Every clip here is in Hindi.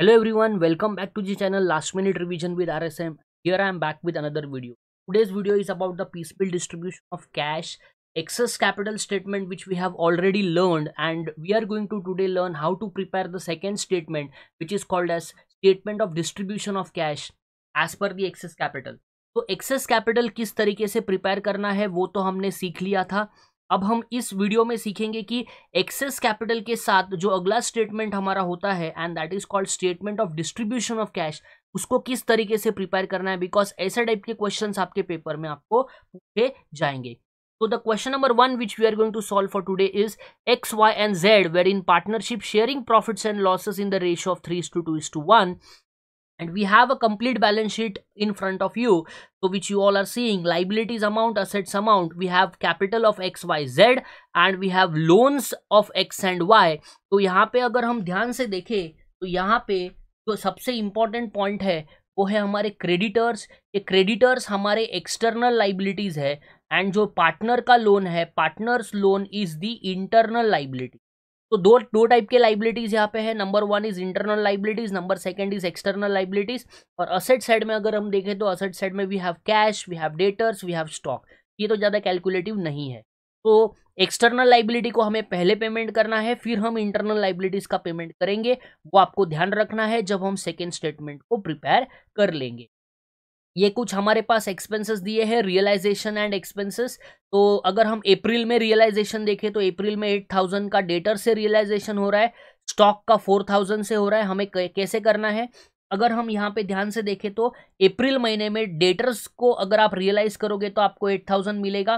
Hello everyone, welcome back to the channel Last Minute Revision with RSM. Here I am back with another video. Today's video is about the peaceful distribution of cash, excess capital statement which we have already learned and we are going to today learn how to prepare the second statement which is called as statement of distribution of cash as per the excess capital. तो एक्सेस कैपिटल किस तरीके से प्रिपेयर करना है वो तो हमने सीख लिया था अब हम इस वीडियो में सीखेंगे कि एक्सेस कैपिटल के साथ जो अगला स्टेटमेंट हमारा होता है and that is called statement of distribution of cash उसको किस तरीके से प्रिपेयर करना है बिकॉज ऐसे टाइप के क्वेश्चन आपके पेपर में आपको पूछे जाएंगे तो the question number one which we are going to solve for today is X Y and Z where in partnership sharing profits and losses in the ratio of three to two is to one and we have a complete balance sheet in front of you so which you all are seeing liabilities amount assets amount we have capital of xyz and we have loans of x and y so yahan pe agar hum dhyan se dekhe to yahan pe jo sabse important point hai वो है हमारे क्रेडिटर्स ये क्रेडिटर्स हमारे एक्सटर्नल लाइबिलिटीज़ है एंड जो पार्टनर का लोन है partners loan is the internal liability तो दो दो टाइप के लाइबिलिटीज़ यहाँ पे है number one is internal liabilities number second is external liabilities और असेट साइड में अगर हम देखें तो असेट साइड में we have cash we have debtors we have stock ये तो ज़्यादा कैलकुलेटिव नहीं है तो एक्सटर्नल लाइबिलिटी को हमें पहले पेमेंट करना है फिर हम इंटरनल लाइबिलिटीज़ का पेमेंट करेंगे वो आपको ध्यान रखना है जब हम सेकेंड स्टेटमेंट को प्रिपेयर कर लेंगे ये कुछ हमारे पास एक्सपेंसेस दिए हैं रियलाइजेशन एंड एक्सपेंसेस तो अगर हम अप्रैल में रियलाइजेशन देखें तो अप्रैल में एट थाउजेंड का डेटर से रियलाइजेशन हो रहा है स्टॉक का फोर थाउजेंड से हो रहा है हमें कैसे करना है अगर हम यहाँ पे ध्यान से देखें तो अप्रैल महीने में डेटर्स को अगर आप रियलाइज करोगे तो आपको एट थाउजेंड मिलेगा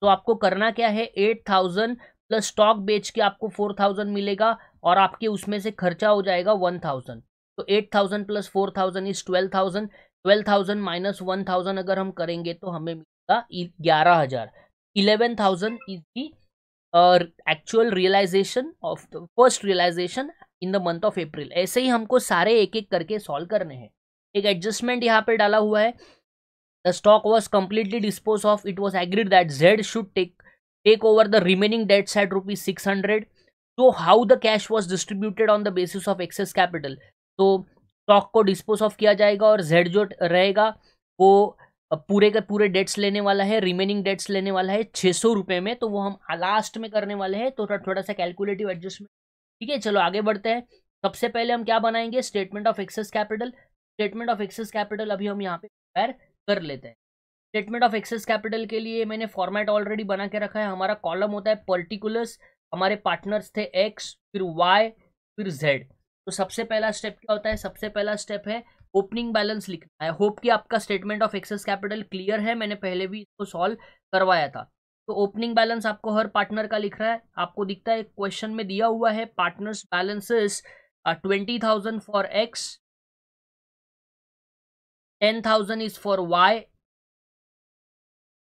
तो आपको करना क्या है एट थाउजेंड प्लस स्टॉक बेच के आपको फोर थाउजेंड मिलेगा और आपके उसमें से खर्चा हो जाएगा वन थाउजेंड तो eight thousand plus four thousand is twelve thousand twelve thousand minus one thousand अगर हम करेंगे तो हमें मिलेगा ग्यारह हजार eleven thousand is the actual realisation of the first realisation in the month of April ऐसे ही हमको सारे एक एक करके सॉल्व करने हैं एक एडजस्टमेंट यहाँ पे डाला हुआ है the stock was completely dispose of it was agreed that Z should take take over the remaining debt set rupees six hundred तो how the cash was distributed on the basis of excess capital तो स्टॉक को डिस्पोज ऑफ किया जाएगा और जेड जो रहेगा वो पूरे के पूरे डेट्स लेने वाला है रिमेनिंग डेट्स लेने वाला है छः सौ रुपये में तो वो हम लास्ट में करने वाले हैं तो थोड़ा सा कैलकुलेटिव एडजस्टमेंट ठीक है चलो आगे बढ़ते हैं सबसे पहले हम क्या बनाएंगे statement of excess capital statement of excess capital अभी हम यहाँ पे प्रिपेयर कर लेते हैं स्टेटमेंट ऑफ एक्सेस कैपिटल के लिए मैंने फॉर्मेट ऑलरेडी बना के रखा है हमारा कॉलम होता है पर्टिकुलर्स हमारे पार्टनर्स थे एक्स फिर वाई फिर जेड तो सबसे पहला स्टेप क्या होता है सबसे पहला स्टेप है ओपनिंग बैलेंस लिखना है होप कि आपका statement of excess capital clear है मैंने पहले भी इसको सॉल्व करवाया था तो ओपनिंग बैलेंस आपको हर पार्टनर का लिख रहा है आपको दिखता है क्वेश्चन में दिया हुआ है partners balances twenty thousand for X ten thousand is for Y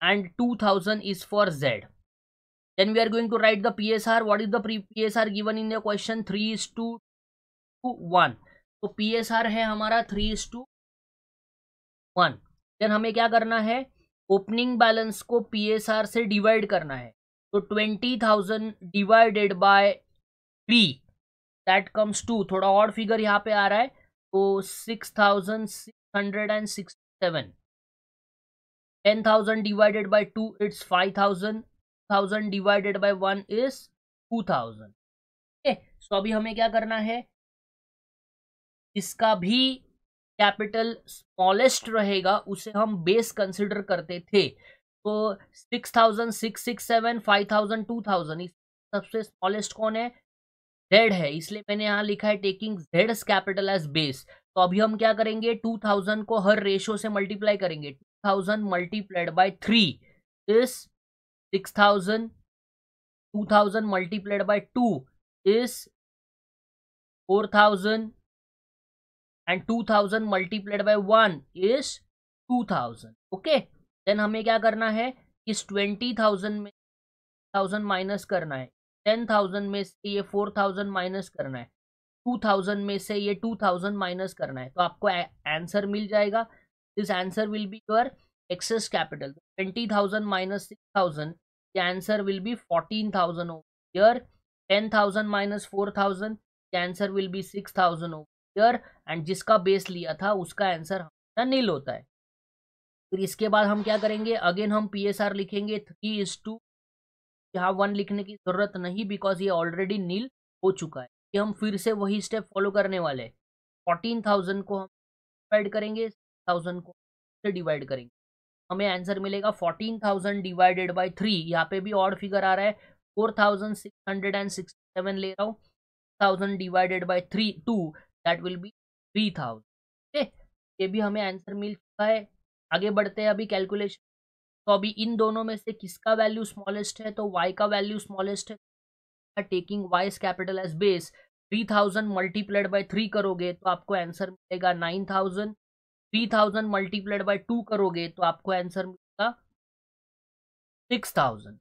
and two thousand is for Z we to write the P S R what is the pre P S R given in the question three is to two one तो पी एस आर है हमारा three is to one then हमें क्या करना है ओपनिंग बैलेंस को पी एस आर से डिवाइड करना है तो twenty thousand divided by three that comes to थोड़ा और फिगर यहाँ पे आ रहा है तो six thousand six hundred and sixty seven ten thousand divided by two it's five thousand thousand divided by one is two thousand ठीक है सो अभी हमें क्या करना है जिसका भी कैपिटल स्मॉलेस्ट रहेगा उसे हम बेस कंसिडर करते थे तो six thousand six six seven five thousand two thousand इस सबसे स्मॉलेस्ट कौन है जेड है इसलिए मैंने यहाँ लिखा है taking Z capital as base तो अभी हम क्या करेंगे टू थाउजेंड को हर रेशो से मल्टीप्लाई करेंगे two thousand multiplied by three is six thousand two thousand multiplied by two is four thousand and two thousand multiplied by one is two thousand okay then हमें क्या करना है इस ट्वेंटी थाउजेंड में थाउजेंड माइनस करना है टेन थाउजेंड में से ये फोर थाउजेंड माइनस करना है टू थाउजेंड में से ये टू थाउजेंड माइनस करना है तो आपको आंसर मिल जाएगा this answer will be your excess capital twenty thousand minus six thousand answer the answer will be 14000 ten thousand minus four thousand answer will be six thousand over year end जिसका बेस लिया था उसका आंसर हमारा नील होता है फिर इसके बाद हम क्या करेंगे अगेन हम पी लिखेंगे थ्री इज टू यहाँ वन लिखने की ज़रूरत नहीं बिकॉज ये ऑलरेडी नील हो चुका है कि हम फिर से वही स्टेप फॉलो करने वाले हैं फोर्टीन थाउजेंड को हम डिवाइड करेंगे थाउजेंड को से डिवाइड करेंगे हमें आंसर मिलेगा fourteen thousand divided by three यहाँ पे भी ऑड फिगर आ रहा है four thousand six hundred and sixty seven ले रहा हूँ thousand divided by three two that will be three thousand ठीक ये भी हमें आंसर मिल चुका है आगे बढ़ते हैं अभी कैलकुलेशन तो अभी इन दोनों में से किसका वैल्यू स्मॉलेस्ट है तो वाई का वैल्यू स्मॉलेस्ट है taking Y's capital as base three thousand multiplied by three करोगे तो आपको आंसर मिलेगा nine thousand three thousand multiplied by two करोगे तो आपको आंसर मिलेगा सिक्स थाउजेंड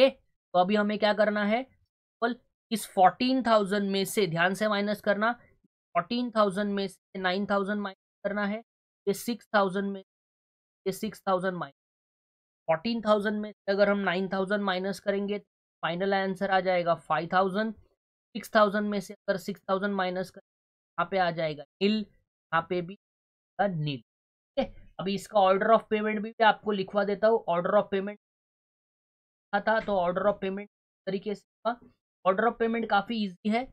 ओके तो अभी हमें क्या करना है सिंपल इस फोर्टीन थाउजेंड में से ध्यान से माइनस करना फोर्टीन थाउजेंड में से नाइन थाउजेंड माइनस करना है ये सिक्स थाउजेंड में ये six thousand minus fourteen thousand में अगर हम नाइन थाउजेंड माइनस करेंगे तो फाइनल आंसर आ जाएगा फाइव थाउजेंड सिक्स थाउजेंड में से अगर सिक्स थाउजेंड माइनस करें यहाँ पे आ जाएगा नील यहाँ पे भी नील ठीक है अभी इसका ऑर्डर ऑफ पेमेंट भी आपको लिखवा देता हूँ ऑर्डर ऑफ पेमेंट था तो ऑर्डर ऑफ पेमेंट तरीके से ऑर्डर ऑफ पेमेंट काफ़ी इजी है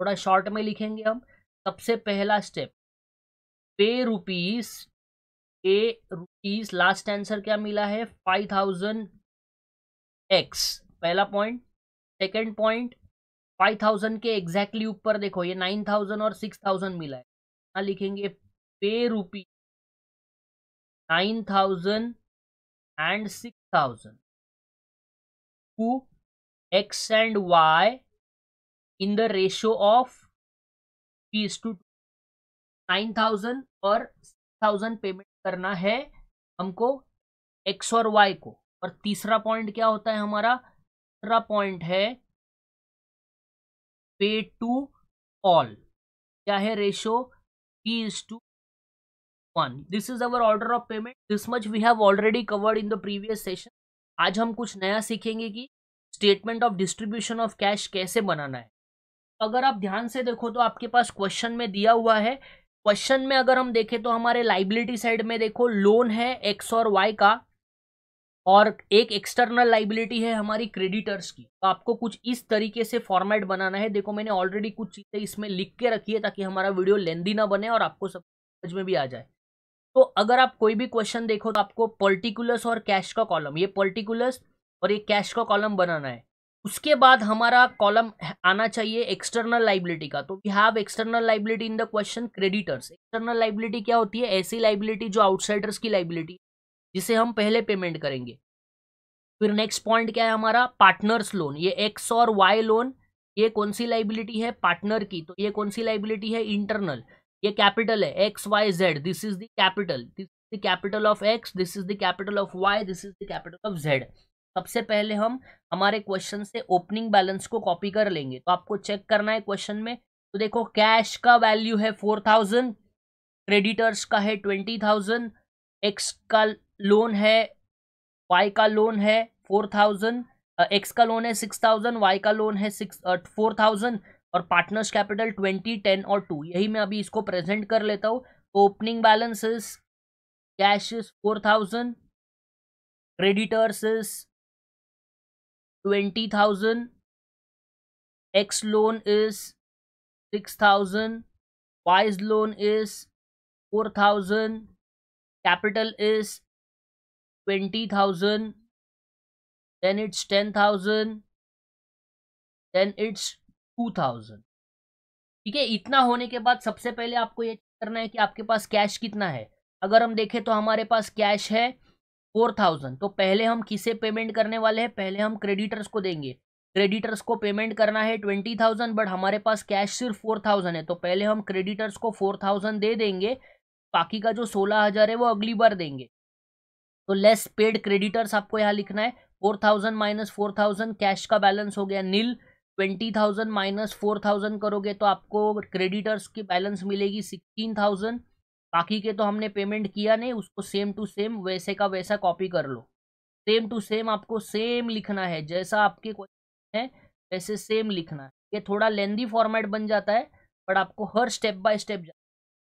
थोड़ा शॉर्ट में लिखेंगे हम सबसे पहला step pay rupees A rupees last answer क्या मिला है फाइव थाउजेंड एक्स पहला point second point five thousand के एग्जैक्टली ऊपर देखो ये नाइन थाउजेंड और सिक्स थाउजेंड मिला है यहाँ लिखेंगे pay rupee nine thousand and six thousand to x and y in the ratio of p is to nine thousand और थाउजेंड पेमेंट करना है हमको एक्स और वाई को और तीसरा पॉइंट क्या होता है हमारा तीसरा पॉइंट है पे टू ऑल क्या है ratio P is to one this is our order of payment this much we have already covered in the previous session आज हम कुछ नया सीखेंगे कि statement of distribution of cash कैसे बनाना है अगर आप ध्यान से देखो तो आपके पास क्वेश्चन में दिया हुआ है क्वेश्चन में अगर हम देखें तो हमारे लाइबिलिटी साइड में देखो लोन है एक्स और वाई का और एक एक्सटर्नल लाइबिलिटी है हमारी क्रेडिटर्स की तो आपको कुछ इस तरीके से फॉर्मेट बनाना है देखो मैंने ऑलरेडी कुछ चीज़ें इसमें लिख के रखी है ताकि हमारा वीडियो लेंदी ना बने और आपको सब समझ में भी आ जाए तो अगर आप कोई भी क्वेश्चन देखो तो आपको पर्टिकुलर्स और कैश का कॉलम ये पर्टिकुलर्स और एक कैश का कॉलम बनाना है उसके बाद हमारा कॉलम आना चाहिए एक्सटर्नल लाइबिलिटी का तो we have external liability in the question creditors external liability क्या होती है ऐसी लाइबिलिटी जो आउटसाइडर्स की लाइबिलिटी जिसे हम पहले पेमेंट करेंगे फिर नेक्स्ट पॉइंट क्या है हमारा पार्टनर्स लोन ये एक्स और वाई लोन ये कौन सी लाइबिलिटी है पार्टनर की तो ये कौन सी लाइबिलिटी है इंटरनल ये कैपिटल है X Y Z this is the capital this is the capital of X this is the capital of Y this is the capital of Z सबसे पहले हम हमारे क्वेश्चन से ओपनिंग बैलेंस को कॉपी कर लेंगे तो आपको चेक करना है क्वेश्चन में तो देखो कैश का वैल्यू है फोर थाउजेंड क्रेडिटर्स का है ट्वेंटी थाउजेंड एक्स का लोन है वाई का लोन है फोर थाउजेंड एक्स का लोन है सिक्स थाउजेंड वाई का लोन है सिक्स फोर थाउजेंड और पार्टनर्स कैपिटल ट्वेंटी टेन और टू यही मैं अभी इसको प्रेजेंट कर लेता हूँ तो opening balance cash is four thousand creditors is twenty thousand X loan is six thousand Y's loan is four thousand capital is twenty thousand ten thousand then it's two thousand ठीक है इतना होने के बाद सबसे पहले आपको ये करना है कि आपके पास कैश कितना है अगर हम देखें तो हमारे पास कैश है फोर थाउजेंड तो पहले हम किसे पेमेंट करने वाले हैं पहले हम क्रेडिटर्स को देंगे क्रेडिटर्स को पेमेंट करना है ट्वेंटी थाउजेंड बट हमारे पास कैश सिर्फ फोर थाउजेंड है तो पहले हम क्रेडिटर्स को फोर थाउजेंड दे देंगे बाकी का जो सोलह हज़ार है वो अगली बार देंगे तो लेस पेड क्रेडिटर्स आपको यहाँ लिखना है four thousand minus four thousand cash का बैलेंस हो गया nil twenty thousand minus four thousand करोगे तो आपको क्रेडिटर्स की बैलेंस मिलेगी सिक्सटीन थाउजेंड बाकी के तो हमने पेमेंट किया नहीं उसको सेम टू सेम वैसे का वैसा कॉपी कर लो सेम टू सेम आपको सेम लिखना है जैसा आपके क्वेश्चन है वैसे सेम लिखना है ये थोड़ा लेंदी फॉर्मेट बन जाता है बट आपको हर स्टेप बाय स्टेप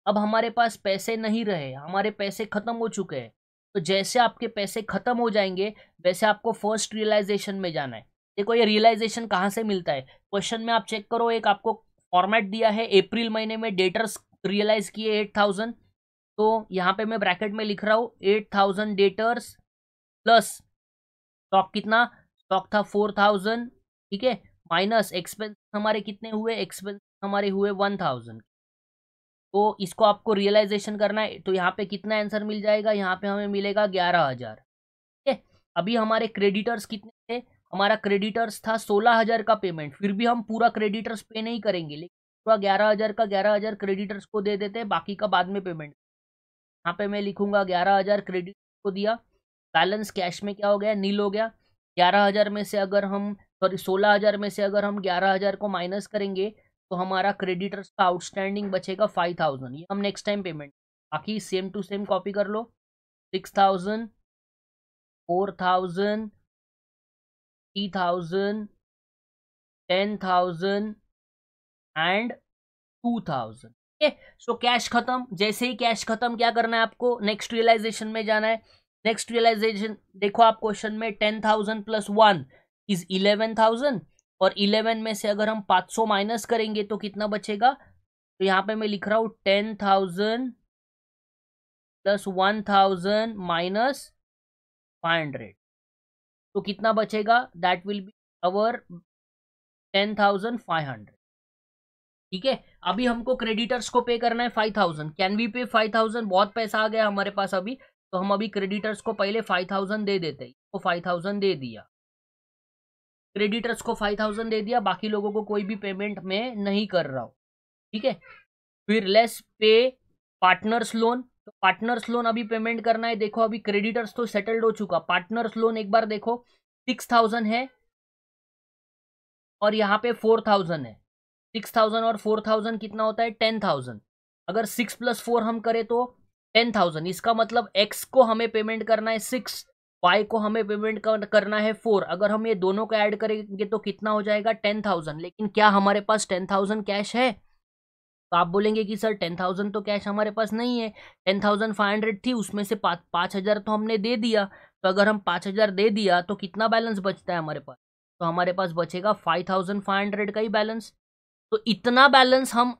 अब हमारे पास पैसे नहीं रहे हमारे पैसे ख़त्म हो चुके हैं तो जैसे आपके पैसे ख़त्म हो जाएंगे वैसे आपको फर्स्ट रियलाइजेशन में जाना है देखो ये रियलाइजेशन कहाँ से मिलता है क्वेश्चन में आप चेक करो एक आपको फॉर्मेट दिया है अप्रैल महीने में डेटर्स रियलाइज किए एट थाउजेंड तो यहाँ पे मैं ब्रैकेट में लिख रहा हूँ eight thousand debtors plus stock कितना स्टॉक था फोर थाउजेंड ठीक है माइनस एक्सपेंस हमारे कितने हुए एक्सपेंस हमारे हुए वन थाउजेंड तो इसको आपको रियलाइजेशन करना है तो यहाँ पे कितना आंसर मिल जाएगा यहाँ पे हमें मिलेगा ग्यारह हज़ार ठीक है अभी हमारे क्रेडिटर्स कितने थे हमारा क्रेडिटर्स था सोलह हज़ार का पेमेंट फिर भी हम पूरा क्रेडिटर्स पे नहीं करेंगे लेकिन पूरा ग्यारह हज़ार का ग्यारह हज़ार क्रेडिटर्स को दे देते हैं बाकी का बाद में पेमेंट यहाँ पे मैं लिखूंगा ग्यारह हजार क्रेडिट को दिया बैलेंस कैश में क्या हो गया नील हो गया ग्यारह हजार में से अगर हम सॉरी सोलह हजार में से अगर हम ग्यारह हजार को माइनस करेंगे तो हमारा क्रेडिटर्स का आउटस्टैंडिंग बचेगा फाइव थाउजेंड ये हम नेक्स्ट टाइम पेमेंट बाकी सेम टू सेम कॉपी कर लो six thousand four thousand three thousand ten thousand and two thousand so cash खत्म जैसे ही कैश खत्म क्या करना है आपको नेक्स्ट रियलाइजेशन में जाना है नेक्स्ट रियलाइजेशन देखो आप क्वेश्चन में ten thousand plus one is eleven thousand और इलेवन में से अगर हम पाँच सौ माइनस करेंगे तो कितना बचेगा तो यहाँ पे मैं लिख रहा हूँ ten thousand plus one thousand minus five hundred तो कितना बचेगा that will be our ten thousand five hundred ठीक है अभी हमको क्रेडिटर्स को पे करना है five thousand can we pay five thousand बहुत पैसा आ गया हमारे पास अभी तो हम अभी क्रेडिटर्स को पहले फाइव थाउजेंड दे देते इसको फाइव थाउजेंड दे दिया क्रेडिटर्स को फाइव थाउजेंड दे दिया बाकी लोगों को कोई भी पेमेंट मैं नहीं कर रहा हूँ ठीक है फिर लेस पे पार्टनर्स लोन तो पार्टनर्स लोन अभी पेमेंट करना है देखो अभी क्रेडिटर्स तो सेटल्ड हो चुका पार्टनर्स लोन एक बार देखो सिक्स थाउजेंड है और यहाँ पे फोर थाउजेंड है सिक्स थाउजेंड और फोर थाउजेंड कितना होता है टेन थाउजेंड अगर सिक्स प्लस फोर हम करें तो टेन थाउजेंड इसका मतलब एक्स को हमें पेमेंट करना है सिक्स वाई को हमें पेमेंट करना है फोर अगर हम ये दोनों को ऐड करेंगे तो कितना हो जाएगा टेन थाउजेंड लेकिन क्या हमारे पास टेन थाउजेंड कैश है तो आप बोलेंगे कि सर टेन थाउजेंड तो कैश हमारे पास नहीं है टेन थाउजेंड फाइव हंड्रेड थी उसमें से पा, पाँच हज़ार तो हमने दे दिया तो अगर हम पाँच हज़ार दे दिया तो कितना बैलेंस बचता है हमारे पास तो हमारे पास बचेगा फाइव थाउजेंड फाइव हंड्रेड का ही बैलेंस तो इतना बैलेंस हम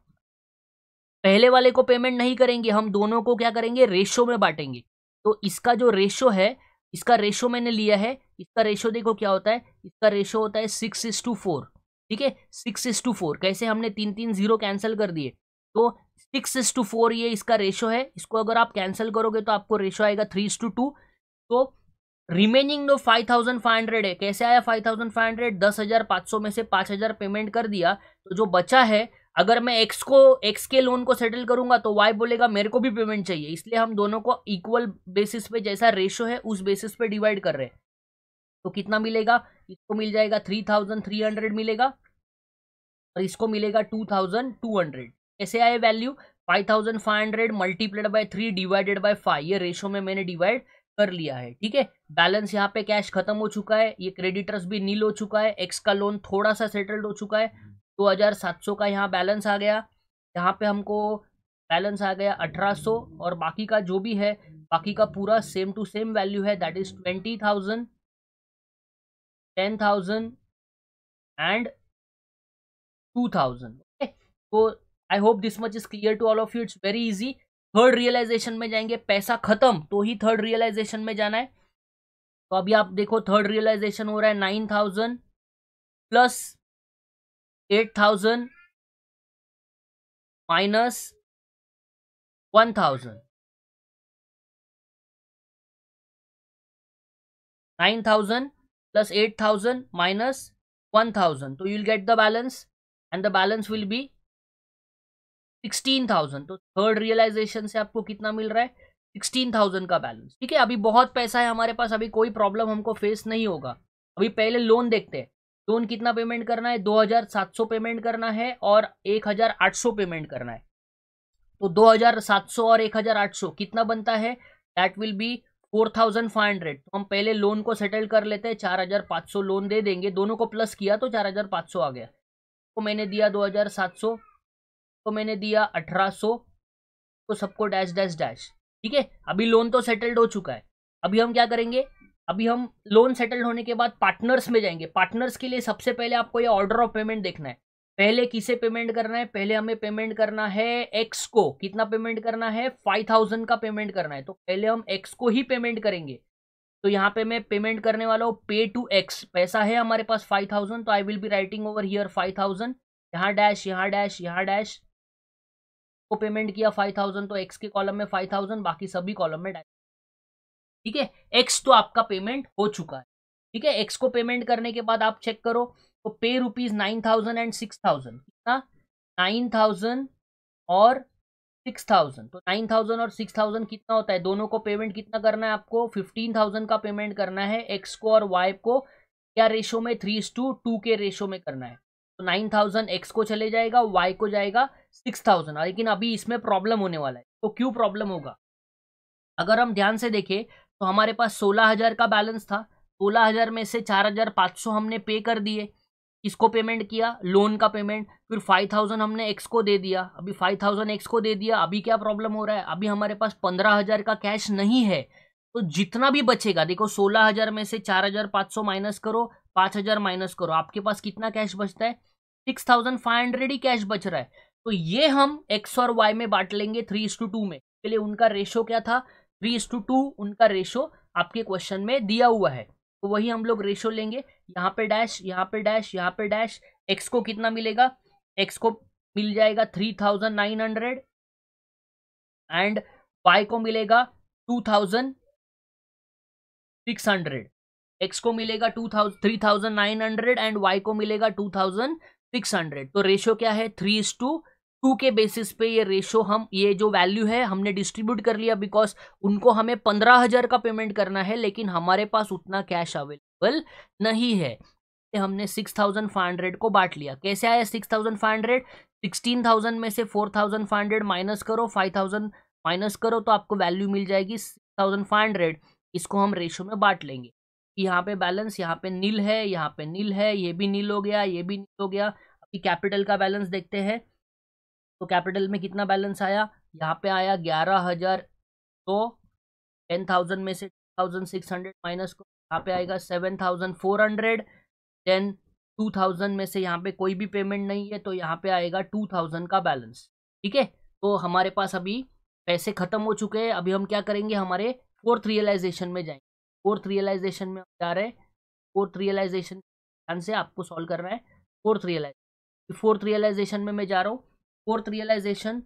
पहले वाले को पेमेंट नहीं करेंगे हम दोनों को क्या करेंगे रेशो में बांटेंगे तो इसका जो रेशो है इसका रेशो मैंने लिया है इसका रेशो देखो क्या होता है इसका रेशो होता है सिक्स इज टू फोर ठीक है सिक्स इज टू फोर कैसे हमने तीन तीन जीरो कैंसिल कर दिए तो सिक्स इज टू फोर ये इसका रेशो है इसको अगर आप कैंसिल करोगे तो आपको रेशो आएगा थ्री इज टू टू तो रिमेनिंग जो फाइव थाउजेंड फाइव हंड्रेड है कैसे आया फाइव थाउजेंड फाइव हंड्रेड दस हजार पाँच सौ में से पाँच हजार पेमेंट कर दिया तो जो बचा है अगर मैं एक्स को एक्स के लोन को सेटल करूंगा तो वाई बोलेगा मेरे को भी पेमेंट चाहिए इसलिए हम दोनों को इक्वल बेसिस पे जैसा रेशो है उस बेसिस पे डिवाइड कर रहे हैं तो कितना मिलेगा इसको मिल जाएगा थ्री थाउजेंड थ्री हंड्रेड मिलेगा और इसको मिलेगा टू थाउजेंड टू हंड्रेड कैसे आए value five thousand five hundred multiplied by three divided by five ये रेशो में मैंने डिवाइड कर लिया है ठीक है बैलेंस यहाँ पे कैश खत्म हो चुका है ये क्रेडिटर्स भी नील हो चुका है एक्स का लोन थोड़ा सा सेटल्ड हो चुका है हम्म। दो हज़ार सात सौ का यहाँ बैलेंस आ गया यहाँ पे हमको बैलेंस आ गया अठारह सौ और बाकी का जो भी है बाकी का पूरा सेम टू सेम वैल्यू है that is twenty thousand ten thousand and two thousand okay तो I hope this much is clear to all of you it's very easy third realisation में जाएंगे पैसा खत्म तो ही थर्ड रियलाइजेशन में जाना है तो अभी आप देखो थर्ड रियलाइजेशन हो रहा है nine thousand plus eight thousand minus one thousand nine thousand plus eight thousand minus one thousand तो you'll get the balance and the balance will be sixteen thousand तो थर्ड रियलाइजेशन से आपको कितना मिल रहा है सिक्सटीन थाउजेंड का बैलेंस ठीक है अभी बहुत पैसा है हमारे पास अभी कोई प्रॉब्लम हमको फेस नहीं होगा अभी पहले लोन देखते हैं लोन कितना पेमेंट करना है 2700 पेमेंट करना है और 1800 पेमेंट करना है तो 2700 और 1800 कितना बनता है दैट विल बी 4500 तो हम पहले लोन को सेटल कर लेते हैं 4500 लोन दे देंगे दोनों को प्लस किया तो 4500 आ गया तो मैंने दिया 2700 तो मैंने दिया अठारह तो सबको डैश डैश डैश ठीक है अभी लोन तो सेटल्ड हो चुका है अभी हम क्या करेंगे अभी हम लोन सेटल होने के बाद पार्टनर्स में जाएंगे पार्टनर्स के लिए सबसे पहले आपको ये ऑर्डर ऑफ पेमेंट देखना है पहले किसे पेमेंट करना है पहले हमें पेमेंट करना है एक्स को कितना पेमेंट करना है फाइव थाउजेंड का पेमेंट करना है तो पहले हम एक्स को ही पेमेंट करेंगे तो यहाँ पे मैं पेमेंट करने वाला हूँ पे टू एक्स पैसा है हमारे पास फाइव थाउजेंड तो I will be writing over here five thousand यहाँ डैश यहाँ डैश यहाँ डैश को पेमेंट किया फाइव थाउजेंड तो एक्स के कॉलम में फाइव थाउजेंड बाकी सभी कॉलम में डायरेक्ट ठीक है एक्स तो आपका पेमेंट हो चुका है ठीक है एक्स को पेमेंट करने के बाद आप चेक करो तो pay rupees nine thousand and six thousand कितना नाइन थाउजेंड और सिक्स थाउजेंड तो नाइन थाउजेंड और सिक्स थाउजेंड कितना होता है दोनों को पेमेंट कितना करना है आपको फिफ्टीन थाउजेंड का पेमेंट करना है एक्स को और वाई को क्या रेशो में थ्री टू टू के रेशो में करना है तो नाइन थाउजेंड एक्स को चले जाएगा वाई को जाएगा सिक्स थाउजेंड लेकिन अभी इसमें प्रॉब्लम होने वाला है तो क्यों प्रॉब्लम होगा अगर हम ध्यान से देखें तो हमारे पास सोलह हज़ार का बैलेंस था सोलह हज़ार में से चार हज़ार पाँच सौ हमने पे कर दिए किसको पेमेंट किया लोन का पेमेंट फिर फाइव थाउजेंड हमने एक्स को दे दिया अभी फाइव थाउजेंड एक्स को दे दिया अभी क्या प्रॉब्लम हो रहा है अभी हमारे पास पंद्रह हज़ार का कैश नहीं है तो जितना भी बचेगा देखो सोलह हज़ार में से चार हज़ार पाँच सौ माइनस करो पाँच हज़ार माइनस करो आपके पास कितना कैश बचता है सिक्स थाउजेंड फाइव हंड्रेड ही कैश बच रहा है तो ये हम एक्स और वाई में बांट लेंगे थ्री इस टू टू में के लिए उनका रेशो क्या था थ्री इस टू टू उनका रेशो आपके क्वेश्चन में दिया हुआ है तो वही हम लोग रेशो लेंगे यहाँ पे डैश यहाँ पे डैश यहाँ पे डैश एक्स को कितना मिलेगा एक्स को मिल जाएगा three thousand nine hundred and Y को मिलेगा two thousand six hundred X को मिलेगा two thousand three thousand nine hundred and Y को मिलेगा टू थाउजेंड सिक्स हंड्रेड तो रेशो क्या है थ्री इज टू टू के बेसिस पे ये रेशो हम ये जो वैल्यू है हमने डिस्ट्रीब्यूट कर लिया बिकॉज उनको हमें पंद्रह हजार का पेमेंट करना है लेकिन हमारे पास उतना कैश अवेलेबल नहीं है हमने सिक्स थाउजेंड फाइव हंड्रेड को बांट लिया कैसे आया six thousand five hundred sixteen thousand में से four thousand five hundred minus करो फाइव थाउजेंड माइनस करो तो आपको वैल्यू मिल जाएगी सिक्स थाउजेंड फाइव हंड्रेड इसको हम रेशो में बांट लेंगे यहाँ पे बैलेंस यहाँ पे नील है यहाँ पे नील है ये भी नील हो गया ये भी नील हो गया अभी कैपिटल का बैलेंस देखते हैं तो कैपिटल में कितना बैलेंस आया यहाँ पे आया ग्यारह हज़ार तो टेन थाउजेंड में से थाउजेंड सिक्स हंड्रेड माइनस को यहाँ पे आएगा seven thousand four hundred then two thousand में से यहाँ पे कोई भी पेमेंट नहीं है तो यहाँ पे आएगा टू थाउजेंड का बैलेंस ठीक है तो हमारे पास अभी पैसे ख़त्म हो चुके हैं अभी हम क्या करेंगे हमारे फोर्थ रियलाइजेशन में जाएंगे फोर्थ रियलाइजेशन में जा रहे हैं फोर्थ रियलाइजेशन ध्यान से आपको सॉल्व करना है फोर्थ रियलाइजेशन फोर्थ रियलाइजेशन में मैं जा रहा हूँ फोर्थ रियलाइजेशन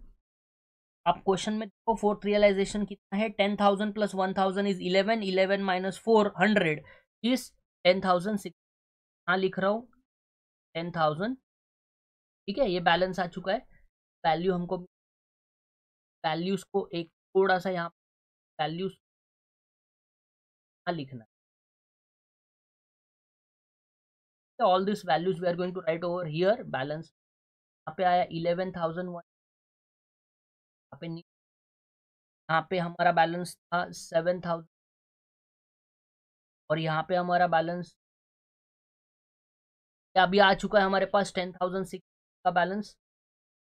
आप क्वेश्चन में देखो फोर्थ रियलाइजेशन कितना है ten thousand plus one thousand is eleven eleven minus four hundred is ten thousand six हाँ लिख रहा हूँ टेन थाउजेंड ठीक है ये बैलेंस आ चुका है वैल्यू हमको वैल्यूज को एक थोड़ा सा यहाँ वैल्यूज हाँ लिखना all this values we are going to write over here balance यहाँ पे आया इलेवन थाउजेंड वन यहाँ पे यहाँ पे हमारा बैलेंस था सेवन थाउजेंड और यहाँ पे हमारा बैलेंस अभी आ चुका है हमारे पास टेन थाउजेंड सिक्स का बैलेंस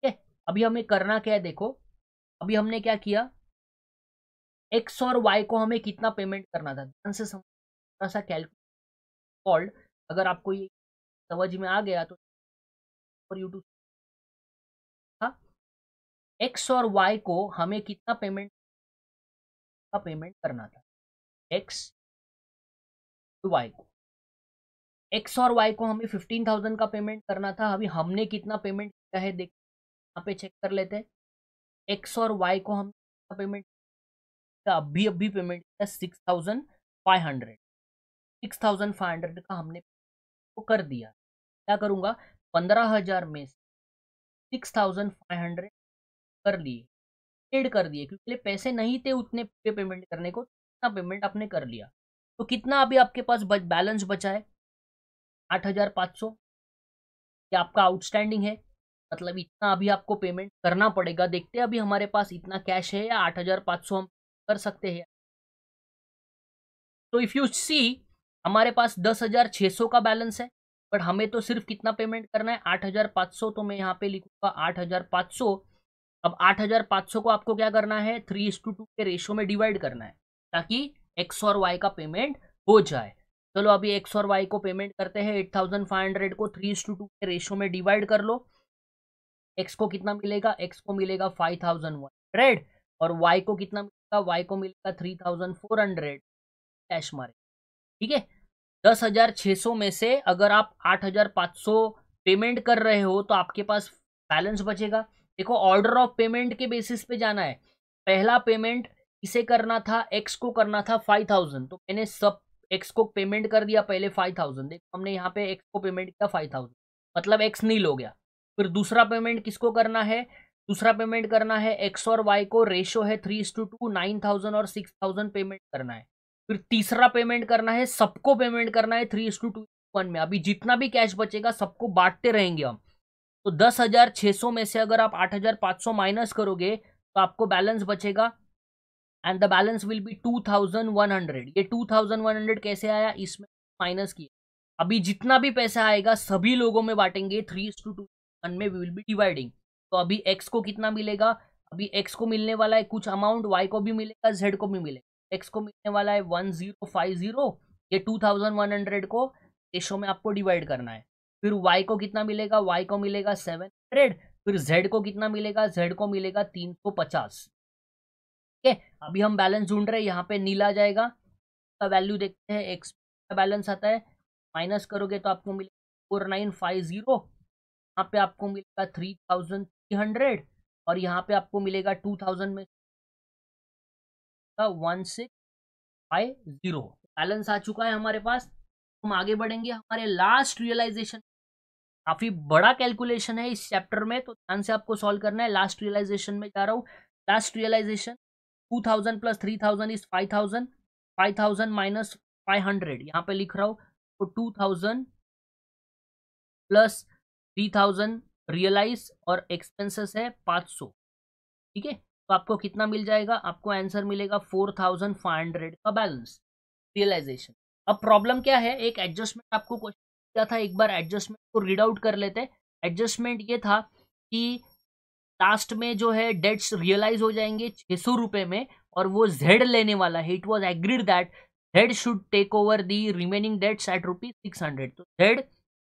ठीक है अभी हमें करना क्या है देखो अभी हमने क्या किया एक्स और वाई को हमें कितना पेमेंट करना था ध्यान से थोड़ा सा कैलकुलेट कॉल्ड अगर आपको ये समझ में आ गया तो और यूट्यूब एक्स और वाई को हमें कितना पेमेंट का पेमेंट करना था एक्स वाई को एक्स और वाई को हमें फिफ्टीन थाउजेंड का पेमेंट करना था अभी हमने कितना पेमेंट किया है देख यहाँ पे चेक कर लेते हैं एक्स और वाई को हम पेमेंट किया अभी अभी पेमेंट किया six thousand five hundred six thousand five hundred का हमने वो कर दिया क्या करूँगा पंद्रह हजार में सिक्स थाउजेंड फाइव हंड्रेड कर लिए पेड कर दिए क्योंकि पैसे नहीं थे उतने पे पेमेंट करने को इतना पेमेंट आपने कर लिया तो कितना अभी आपके पास बैलेंस बचा है आठ हज़ार पाँच सौ ये आपका आउटस्टैंडिंग है मतलब इतना अभी आपको पेमेंट करना पड़ेगा देखते हैं अभी हमारे पास इतना कैश है या आठ हज़ार पाँच सौ हम कर सकते हैं तो इफ़ यू सी हमारे पास दस हज़ार छः सौ का बैलेंस है बट हमें तो सिर्फ कितना पेमेंट करना है आठ हज़ार पाँच सौ तो मैं यहाँ पे लिखूंगा आठ हज़ार पाँच सौ अब 8500 को आपको क्या करना है थ्री इस टू टू के रेशो में डिवाइड करना है ताकि एक्स और वाई का पेमेंट हो जाए चलो अभी एक्स और वाई को पेमेंट करते हैं 8500 को थ्री इस टू टू के रेशो में डिवाइड कर लो एक्स को कितना मिलेगा एक्स को मिलेगा 5100 और वाई को कितना मिलेगा वाई को मिलेगा 3400 कैश मारे ठीक है दस हजार छः सौ में से अगर आप आठ हजार पाँच सौ पेमेंट कर रहे हो तो आपके पास बैलेंस बचेगा देखो ऑर्डर ऑफ पेमेंट के बेसिस पे जाना है पहला पेमेंट इसे करना था एक्स को करना था फाइव थाउजेंड तो मैंने सब एक्स को पेमेंट कर दिया पहले फाइव थाउजेंड देखो हमने यहाँ पे एक्स को पेमेंट किया फाइव थाउजेंड मतलब एक्स नील हो गया फिर दूसरा पेमेंट किसको करना है दूसरा पेमेंट करना है एक्स और वाई को रेशो है three to two nine thousand और सिक्स थाउजेंड पेमेंट करना है फिर तीसरा पेमेंट करना है सबको पेमेंट करना है थ्री टू टू वन में अभी जितना भी कैश बचेगा सबको बांटते रहेंगे हम तो दस हजार छः सौ में से अगर आप आठ हजार पाँच सौ माइनस करोगे तो आपको बैलेंस बचेगा and the balance will be two thousand one hundred ये टू थाउजेंड वन हंड्रेड कैसे आया इसमें माइनस किया अभी जितना भी पैसा आएगा सभी लोगों में बांटेंगे three to two to one we will be dividing तो अभी एक्स को कितना मिलेगा अभी एक्स को मिलने वाला है कुछ अमाउंट वाई को भी मिलेगा जेड को भी मिलेगा एक्स को मिलने वाला है वन जीरो फाइव जीरो ये टू थाउजेंड वन हंड्रेड को रेशो में आपको डिवाइड करना है फिर वाई को कितना मिलेगा वाई को मिलेगा सेवन हंड्रेड फिर जेड को कितना मिलेगा जेड को मिलेगा तीन सौ पचास ठीक है अभी हम बैलेंस ढूंढ रहे हैं यहाँ पे नीला जाएगा का वैल्यू देखते हैं एक्स का बैलेंस आता है माइनस करोगे तो आपको मिलेगा फोर नाइन फाइव जीरो यहाँ पे आपको मिलेगा थ्री थाउजेंड थ्री हंड्रेड और यहाँ पे आपको मिलेगा टू थाउजेंड में one six five zero balance आ चुका है हमारे पास हम आगे बढ़ेंगे हमारे लास्ट रियलाइजेशन काफ़ी बड़ा कैलकुलेशन है इस चैप्टर में तो ध्यान से आपको सॉल्व करना है लास्ट रियलाइजेशन में जा रहा हूँ last realisation two thousand plus three thousand is five thousand five thousand minus five hundred यहाँ पे लिख रहा हूँ तो two thousand plus three thousand realise और एक्सपेंसेस है पाँच सौ ठीक है तो आपको कितना मिल जाएगा आपको आंसर मिलेगा फोर थाउजेंड फाइव हंड्रेड का बैलेंस रियलाइजेशन अब प्रॉब्लम क्या है एक एडजस्टमेंट आपको क्वेश्चन क्या था एक बार एडजस्टमेंट को रीड आउट कर लेते एडजस्टमेंट ये था कि लास्ट में जो है डेट्स रियलाइज हो जाएंगे छः सौ रुपये में और वो जेड लेने वाला है it was agreed that Z should take over the remaining debts at rupees six hundred तो जेड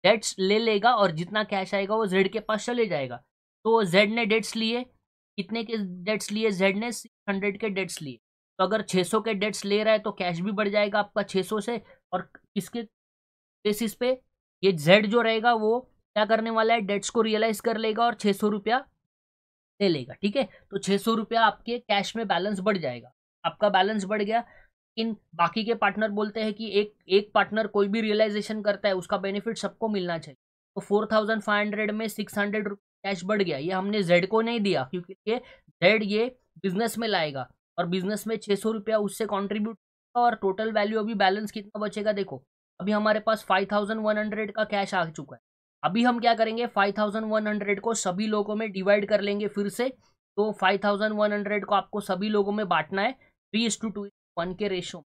डेट्स ले लेगा और जितना कैश आएगा वो जेड के पास चले जाएगा तो जेड ने डेट्स लिए कितने के डेट्स लिए जेड ने सिक्स हंड्रेड के डेट्स लिए तो अगर छः सौ के डेट्स ले रहा है तो कैश भी बढ़ जाएगा आपका छः सौ से और किसके बेसिस पे ये जेड जो रहेगा वो क्या करने वाला है डेट्स को रियलाइज कर लेगा और छः सौ रुपया ले लेगा ठीक है तो छः सौ रुपया आपके कैश में बैलेंस बढ़ जाएगा आपका बैलेंस बढ़ गया लेकिन बाकी के पार्टनर बोलते हैं कि एक एक पार्टनर कोई भी रियलाइजेशन करता है उसका बेनिफिट सबको मिलना चाहिए तो फोर थाउजेंड फाइव हंड्रेड में सिक्स हंड्रेड कैश बढ़ गया ये हमने जेड को नहीं दिया क्योंकि ये जेड ये बिजनेस में लाएगा और बिजनेस में छः सौ रुपया उससे कॉन्ट्रीब्यूट और टोटल वैल्यू अभी बैलेंस कितना बचेगा देखो अभी हमारे पास फाइव थाउजेंड वन हंड्रेड का कैश आ चुका है अभी हम क्या करेंगे फाइव थाउजेंड वन हंड्रेड को सभी लोगों में डिवाइड कर लेंगे फिर से तो फाइव थाउजेंड वन हंड्रेड को आपको सभी लोगों में बांटना है three is to two to one ratio में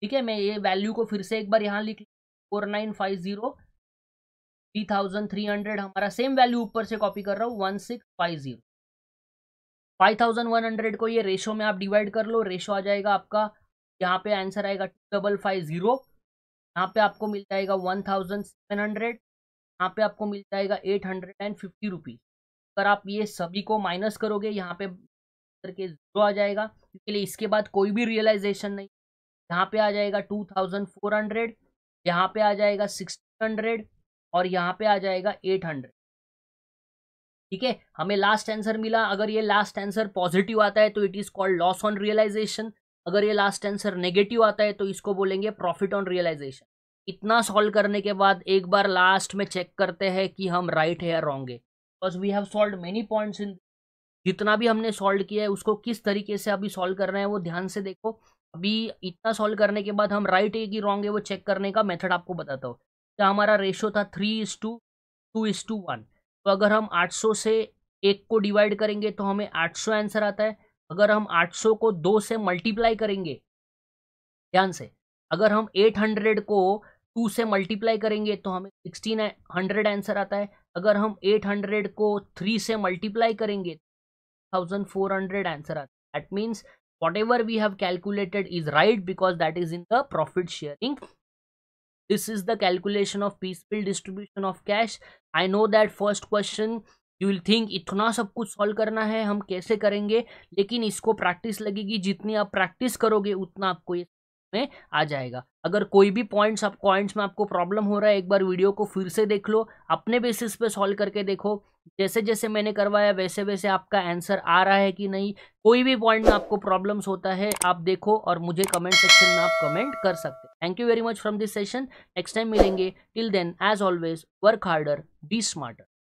ठीक है मैं ये वैल्यू को फिर से एक बार यहाँ लिख four nine five zero three thousand three hundred हमारा सेम वैल्यू ऊपर से कॉपी कर रहा हूँ one six five zero five thousand one hundred को ये रेशो में आप डिवाइड कर लो रेशो आ जाएगा आपका यहाँ पे आंसर आएगा टू डबल फाइव जीरो यहाँ पे आपको मिल जाएगा वन थाउजेंड सेवन हंड्रेड यहाँ पे आपको मिल जाएगा eight hundred and fifty rupees अगर आप ये सभी को माइनस करोगे यहाँ पे करके जीरो आ जाएगा इसके इसके बाद कोई भी रियलाइजेशन नहीं यहाँ पे आ जाएगा टू थाउजेंड फोर हंड्रेड यहाँ पे आ जाएगा सिक्सटीन हंड्रेड और यहाँ पे आ जाएगा एट हंड्रेड ठीक है हमें लास्ट आंसर मिला अगर ये लास्ट आंसर पॉजिटिव आता है तो it is called loss on realisation अगर ये लास्ट आंसर नेगेटिव आता है तो इसको बोलेंगे प्रॉफिट ऑन रियलाइजेशन इतना सॉल्व करने के बाद एक बार लास्ट में चेक करते हैं कि हम राइट है या रॉन्ग है because we have solve many points in जितना भी हमने सॉल्व किया है उसको किस तरीके से अभी सॉल्व करना है वो ध्यान से देखो अभी इतना सॉल्व करने के बाद हम राइट है कि रॉन्ग है वो चेक करने का मेथड आपको बताता हूँ क्या हमारा रेशो था three is to two is to one one अगर हम आठ सौ से एक को डिवाइड करेंगे तो हमें आठ सौ आंसर आता है अगर हम 800 को दो से मल्टीप्लाई करेंगे ध्यान से अगर हम 800 को टू से मल्टीप्लाई करेंगे तो हमें सिक्सटीन हंड्रेड आंसर आता है अगर हम 800 को थ्री से मल्टीप्लाई करेंगे थाउजेंड फोर हंड्रेड आंसर आता है that means whatever we have calculated is right because that is in the profit sharing this is the calculation of peaceful distribution of cash I know that first question you will think इतना सब कुछ सॉल्व करना है हम कैसे करेंगे लेकिन इसको प्रैक्टिस लगेगी जितनी आप प्रैक्टिस करोगे उतना आपको ये में आ जाएगा अगर कोई भी पॉइंट्स आप पॉइंट्स में आपको प्रॉब्लम हो रहा है एक बार वीडियो को फिर से देख लो अपने बेसिस पे सॉल्व करके देखो जैसे जैसे मैंने करवाया वैसे वैसे आपका आंसर आ रहा है कि नहीं कोई भी पॉइंट में आपको प्रॉब्लम्स होता है आप देखो और मुझे कमेंट सेक्शन में आप कमेंट कर सकते हैं thank you very much from this session next time मिलेंगे till then as always work harder be smarter